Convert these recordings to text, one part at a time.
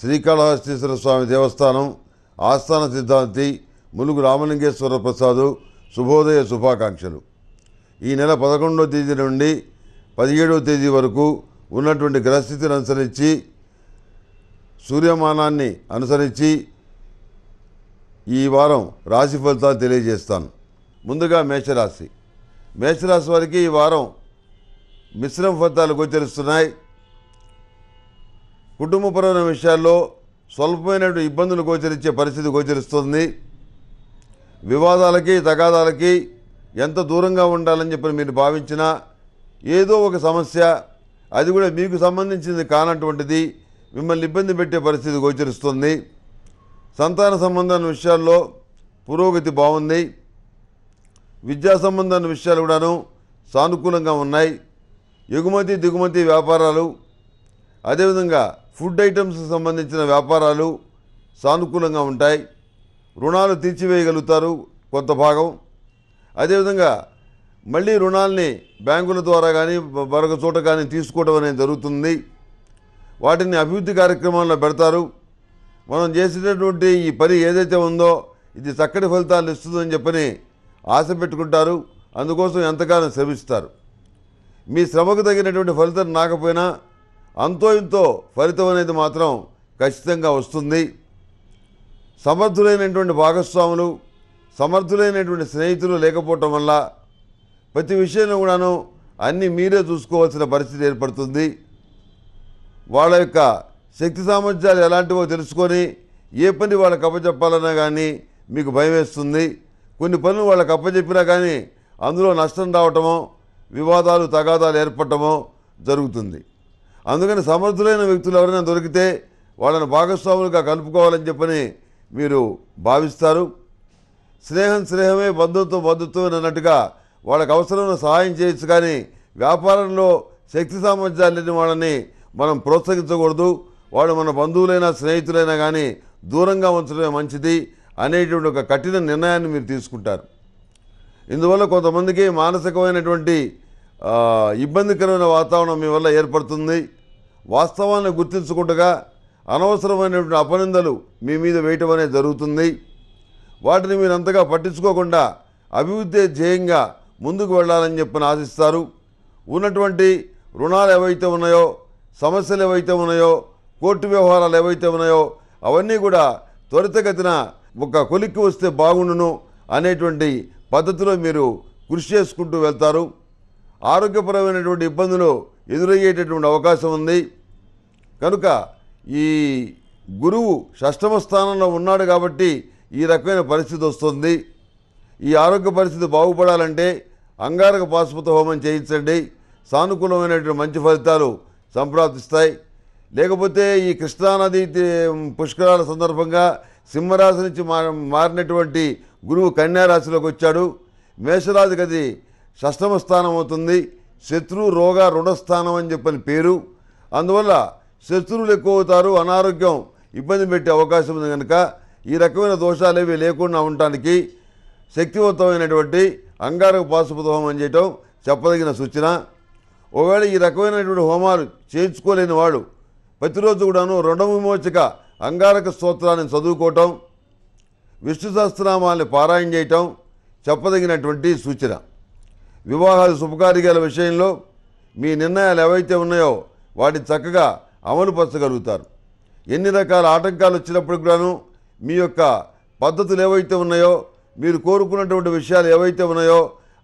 శ్రీకాళహస్తీశ్వర స్వామి దేవస్థానం ఆస్థాన సిద్ధాంతి ములుగు రామలింగేశ్వర ప్రసాదు శుభోదయ శుభాకాంక్షలు ఈ నెల పదకొండవ తేదీ నుండి పదిహేడవ తేదీ వరకు ఉన్నటువంటి గ్రహస్థితిని అనుసరించి సూర్యమానాన్ని అనుసరించి ఈ వారం రాశి ఫలితాలు తెలియజేస్తాను ముందుగా మేషరాశి మేషరాశి వారికి ఈ వారం మిశ్రమ ఫలితాలు గోచరిస్తున్నాయి కుటుంబపరమైన విషయాల్లో స్వల్పమైన ఇబ్బందులు గోచరించే పరిస్థితి గోచరిస్తుంది వివాదాలకి తగాదాలకి ఎంత దూరంగా ఉండాలని చెప్పి మీరు భావించినా ఏదో ఒక సమస్య అది కూడా మీకు సంబంధించింది కానటువంటిది మిమ్మల్ని ఇబ్బంది పెట్టే పరిస్థితి గోచరిస్తుంది సంతాన సంబంధమైన విషయాల్లో పురోగతి బాగుంది విద్యా సంబంధమైన విషయాలు కూడాను సానుకూలంగా ఉన్నాయి ఎగుమతి దిగుమతి వ్యాపారాలు అదేవిధంగా ఫుడ్ ఐటమ్స్ సంబంధించిన వ్యాపారాలు సానుకూలంగా ఉంటాయి రుణాలు తీర్చివేయగలుగుతారు కొంత భాగం అదేవిధంగా మళ్ళీ రుణాల్ని బ్యాంకుల ద్వారా కానీ మరొక చోట కానీ తీసుకోవడం అనేది జరుగుతుంది వాటిని అభివృద్ధి కార్యక్రమాల్లో పెడతారు మనం చేసినటువంటి ఈ పని ఏదైతే ఉందో ఇది చక్కటి ఫలితాలు ఇస్తుందని చెప్పని ఆశ పెట్టుకుంటారు అందుకోసం ఎంతగానో శ్రమిస్తారు మీ శ్రమకు తగినటువంటి ఫలితం రాకపోయినా అంతో ఇంతో ఫలితం అనేది మాత్రం ఖచ్చితంగా వస్తుంది సమర్థులైనటువంటి భాగస్వాములు సమర్థులైనటువంటి స్నేహితులు లేకపోవటం వల్ల ప్రతి విషయంలో కూడాను అన్నీ మీరే చూసుకోవాల్సిన పరిస్థితి ఏర్పడుతుంది వాళ్ళ యొక్క శక్తి సామర్థ్యాలు ఎలాంటివో తెలుసుకొని ఏ పని వాళ్ళకి అప్పచెప్పాలన్నా కానీ మీకు భయం వేస్తుంది కొన్ని పనులు వాళ్ళకి అప్పచెప్పినా కానీ అందులో నష్టం రావటమో వివాదాలు తగాదాలు ఏర్పడటమో జరుగుతుంది అందుకని సమర్థులైన వ్యక్తులు ఎవరైనా దొరికితే వాళ్ళను భాగస్వాములుగా కలుపుకోవాలని చెప్పని మీరు భావిస్తారు స్నేహం స్నేహమే బంధుత్వం బంధుత్వం అన్నట్టుగా వాళ్ళకు అవసరమైన సహాయం చేయొచ్చు కానీ వ్యాపారంలో శక్తి సామర్థ్యాలు లేని వాళ్ళని మనం ప్రోత్సహించకూడదు వాళ్ళు మన బంధువులైనా స్నేహితులైనా కానీ దూరంగా ఉంచడమే మంచిది అనేటువంటి ఒక కఠిన నిర్ణయాన్ని మీరు తీసుకుంటారు ఇందువల్ల కొంతమందికి మానసికమైనటువంటి ఇబ్బందికరమైన వాతావరణం మీ వల్ల ఏర్పడుతుంది వాస్తవాన్ని గుర్తించకుండగా అనవసరమైనటువంటి అపనిందలు మీ మీద వేయటం అనేది జరుగుతుంది వాటిని మీరు అంతగా పట్టించుకోకుండా అభివృద్ధి ధ్యేయంగా ముందుకు వెళ్ళాలని చెప్పని ఆశిస్తారు ఉన్నటువంటి రుణాలు ఏవైతే ఉన్నాయో సమస్యలు ఏవైతే ఉన్నాయో కోర్టు వ్యవహారాలు ఏవైతే ఉన్నాయో అవన్నీ కూడా త్వరితగతిన ఒక కొలిక్కి వస్తే బాగుండును అనేటువంటి పద్ధతిలో మీరు కృషి చేసుకుంటూ వెళ్తారు ఆరోగ్యపరమైనటువంటి ఇబ్బందులు ఎదురయ్యేటటువంటి అవకాశం ఉంది కనుక ఈ గురువు షష్టమ స్థానంలో ఉన్నాడు కాబట్టి ఈ రకమైన పరిస్థితి వస్తుంది ఈ ఆరోగ్య పరిస్థితి బాగుపడాలంటే అంగారక పాశుపత హోమం చేయించండి సానుకూలమైనటువంటి మంచి ఫలితాలు సంప్రాప్తిస్తాయి లేకపోతే ఈ కృష్ణానది పుష్కరాల సందర్భంగా సింహరాశి నుంచి మారినటువంటి గురువు కన్యారాశిలోకి వచ్చాడు మేషరాశికి అది షష్టమ స్థానం అవుతుంది శత్రు రోగ రుణస్థానం అని చెప్పని పేరు అందువల్ల శత్రువులు ఎక్కువ అవుతారు అనారోగ్యం ఇబ్బంది పెట్టే అవకాశం ఉంది కనుక ఈ రకమైన దోషాలు ఏవి లేకుండా ఉండటానికి శక్తివంతమైనటువంటి అంగారక పాశుపత హోమం చేయటం చెప్పదగిన సూచన ఒకవేళ ఈ రకమైనటువంటి హోమాలు చేయించుకోలేని వాడు ప్రతిరోజు కూడాను రుణ విమోచక అంగారక స్తోత్రాన్ని చదువుకోవటం విష్ణు సహస్రనామాల్ని పారాయణ చేయటం చెప్పదగినటువంటి సూచన వివాహాలు శుభకార్యాల విషయంలో మీ నిర్ణయాలు ఏవైతే ఉన్నాయో వాటిని చక్కగా అమలుపరచగలుగుతారు ఎన్ని రకాల ఆటంకాలు వచ్చినప్పుడు కూడాను మీ యొక్క పద్ధతులు ఏవైతే ఉన్నాయో మీరు కోరుకున్నటువంటి విషయాలు ఏవైతే ఉన్నాయో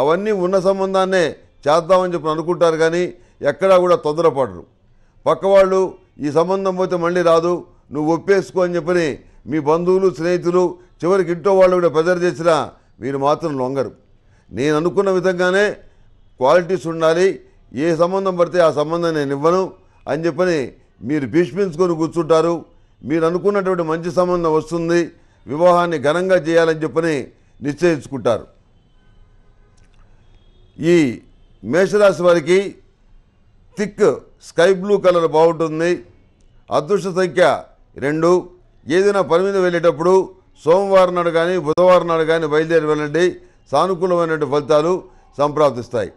అవన్నీ ఉన్న సంబంధాన్నే చేద్దామని చెప్పి అనుకుంటారు కానీ ఎక్కడా కూడా తొందరపడరు పక్కవాళ్ళు ఈ సంబంధం పోతే మళ్ళీ రాదు నువ్వు ఒప్పేసుకో అని చెప్పని మీ బంధువులు స్నేహితులు చివరికి ఇంట్లో వాళ్ళు కూడా ప్రెజర్ చేసినా మీరు మాత్రం లొంగరు నేను అనుకున్న విధంగానే క్వాలిటీస్ ఉండాలి ఏ సంబంధం పడితే ఆ సంబంధం నేను ఇవ్వను అని చెప్పని మీరు భీష్మించుకొని కూర్చుంటారు మీరు అనుకున్నటువంటి మంచి సంబంధం వస్తుంది వివాహాన్ని ఘనంగా చేయాలని చెప్పని నిశ్చయించుకుంటారు ఈ మేషరాశి వారికి థిక్ స్కై బ్లూ కలర్ బాగుంటుంది అదృష్ట సంఖ్య రెండు ఏదైనా పని మీద వెళ్ళేటప్పుడు సోమవారం నాడు కానీ బుధవారం నాడు కానీ బయలుదేరి వెళ్ళండి సానుకూలమైనటువంటి ఫలితాలు సంప్రాప్తిస్తాయి